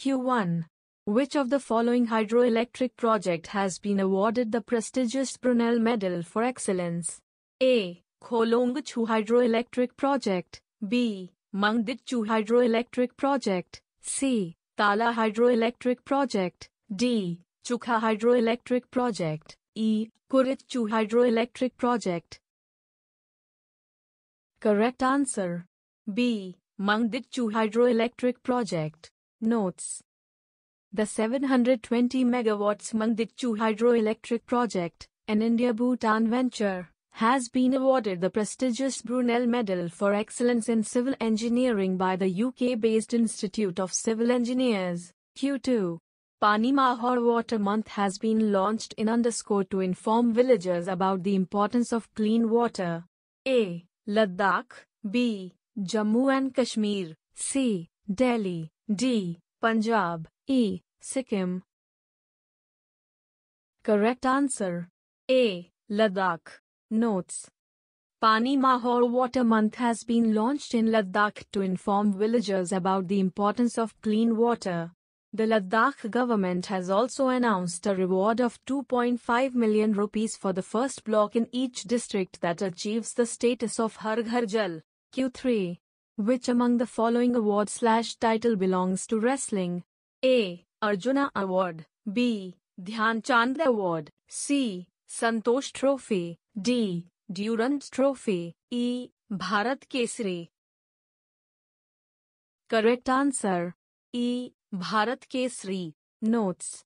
Q1. Which of the following hydroelectric project has been awarded the prestigious Brunel Medal for Excellence? A. Kolong Chu Hydroelectric Project. B. Mangdit Hydroelectric Project. C. Tala Hydroelectric Project. D. Chukha Hydroelectric Project. E. Kurit Chu Hydroelectric Project. Correct answer. B. Mangdit Hydroelectric Project. Notes The 720 megawatts Mandikchu hydroelectric project, an India Bhutan venture, has been awarded the prestigious Brunel Medal for Excellence in Civil Engineering by the UK based Institute of Civil Engineers, Q2. Pani Mahar Water Month has been launched in underscore to inform villagers about the importance of clean water. A. Ladakh, B. Jammu and Kashmir, C. Delhi, D. Punjab, E. Sikkim. Correct answer. A. Ladakh. Notes. Pani Mahor Water Month has been launched in Ladakh to inform villagers about the importance of clean water. The Ladakh government has also announced a reward of 2.5 million rupees for the first block in each district that achieves the status of Har Ghar Jal. Q3 which among the following award slash title belongs to wrestling? A. Arjuna Award. B. Dhyan Chand Award. C. Santosh Trophy. D. Durand Trophy. E. Bharat Kesari. Correct answer. E. Bharat Kesari. Notes.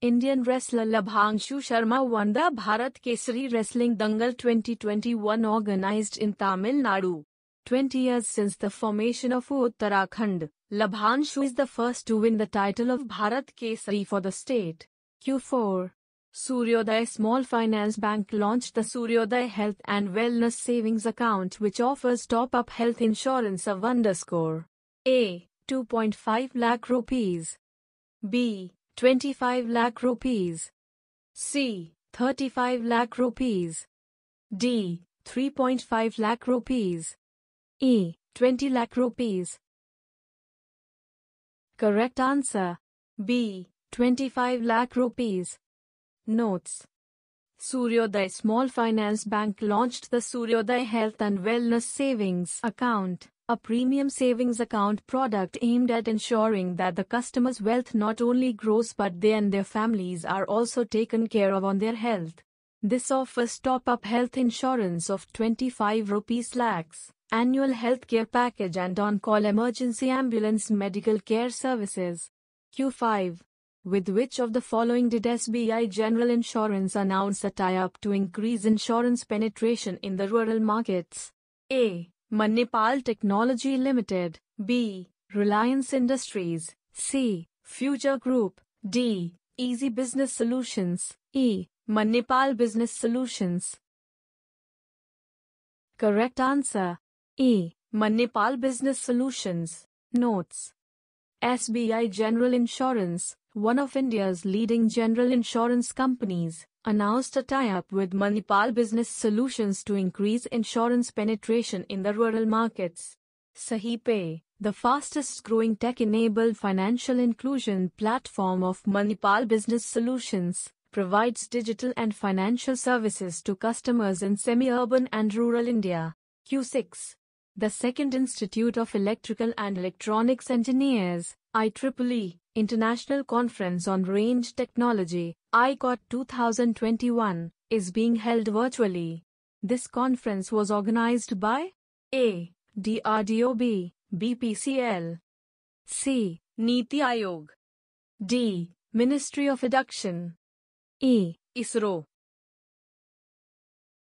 Indian wrestler Labhangshu Sharma won the Bharat Kesari Wrestling Dangal 2021 organized in Tamil Nadu. 20 years since the formation of Uttarakhand, Labhanshu is the first to win the title of Bharat Kesari for the state. Q4 Suryoday Small Finance Bank launched the Suryoday Health and Wellness Savings Account which offers top-up health insurance of underscore A. 2.5 lakh rupees B. 25 lakh rupees C. 35 lakh rupees D. 3.5 lakh rupees E. 20 lakh rupees. Correct answer. B. 25 lakh rupees. Notes. Suryoday Small Finance Bank launched the Suryoday Health and Wellness Savings Account, a premium savings account product aimed at ensuring that the customer's wealth not only grows but they and their families are also taken care of on their health. This offers top-up health insurance of 25 rupees lakhs annual healthcare package and on-call emergency ambulance medical care services. Q5. With which of the following did SBI General Insurance announce a tie-up to increase insurance penetration in the rural markets? A. Manipal Technology Limited. B. Reliance Industries. C. Future Group. D. Easy Business Solutions. E. Manipal Business Solutions. Correct answer. E. Manipal Business Solutions. Notes. SBI General Insurance, one of India's leading general insurance companies, announced a tie-up with Manipal Business Solutions to increase insurance penetration in the rural markets. Sahipay, the fastest-growing tech-enabled financial inclusion platform of Manipal Business Solutions, provides digital and financial services to customers in semi-urban and rural India. Q6 the Second Institute of Electrical and Electronics Engineers, IEEE, International Conference on Range Technology, ICOT 2021, is being held virtually. This conference was organized by A. DRDOB, BPCL, C. Niti Aayog, D. Ministry of Education, E. ISRO.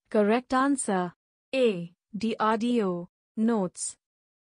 Correct answer A. DRDO, Notes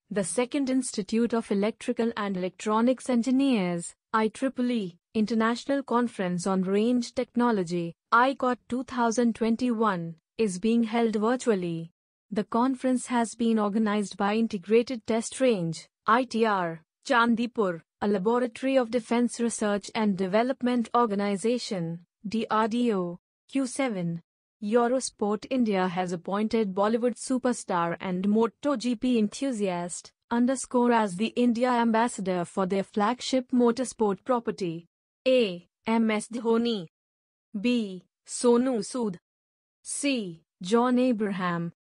The Second Institute of Electrical and Electronics Engineers, IEEE, International Conference on Range Technology, ICOT 2021, is being held virtually. The conference has been organized by Integrated Test Range, ITR, Chandipur, a laboratory of Defense Research and Development Organization, DRDO, Q7, Eurosport India has appointed Bollywood superstar and MotoGP enthusiast, underscore as the India ambassador for their flagship motorsport property. A. MS Dhoni. B. Sonu Sood. C. John Abraham.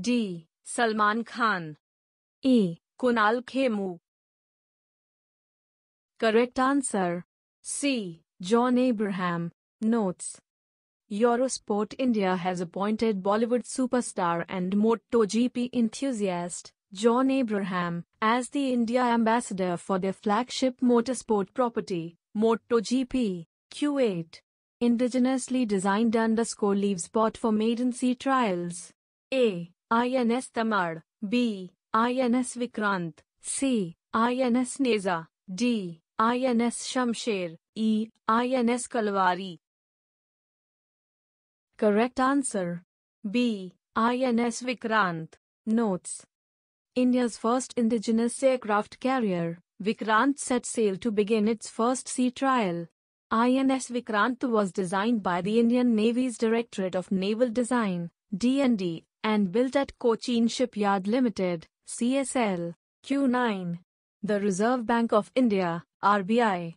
D. Salman Khan. E. Kunal Khemu. Correct answer. C. John Abraham. Notes Eurosport India has appointed Bollywood superstar and MotoGP enthusiast, John Abraham, as the India ambassador for their flagship motorsport property, MotoGP, Q8. Indigenously designed underscore leaves spot for maiden sea trials. A. INS Tamar, B. INS Vikrant, C. INS Neza, D. INS Shamsher, E. INS Kalvari. Correct answer. B. INS Vikrant. Notes. India's first indigenous aircraft carrier, Vikrant set sail to begin its first sea trial. INS Vikrant was designed by the Indian Navy's Directorate of Naval Design, DND, and built at Cochin Shipyard Limited, CSL, Q9. The Reserve Bank of India, RBI,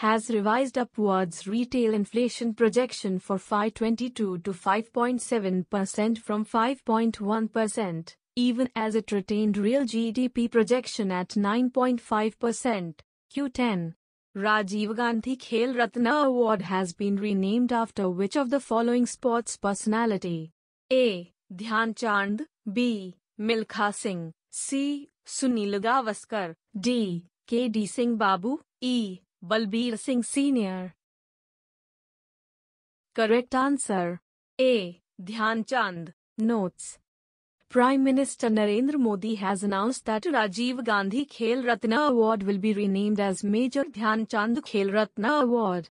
has revised upwards retail inflation projection for FY 22 to 5.7% from 5.1%, even as it retained real GDP projection at 9.5%. Q10 Rajiv Gandhi Khel Ratna Award has been renamed after which of the following sports personality? A. Dhyan Chand, B. Milkha Singh, C. Sunil Gavaskar, D. K. D. Singh Babu, E. Balbir Singh Sr. Correct answer. A. Dhyan Chand. Notes. Prime Minister Narendra Modi has announced that Rajiv Gandhi Khel Ratna Award will be renamed as Major Dhyan Chand Khel Ratna Award.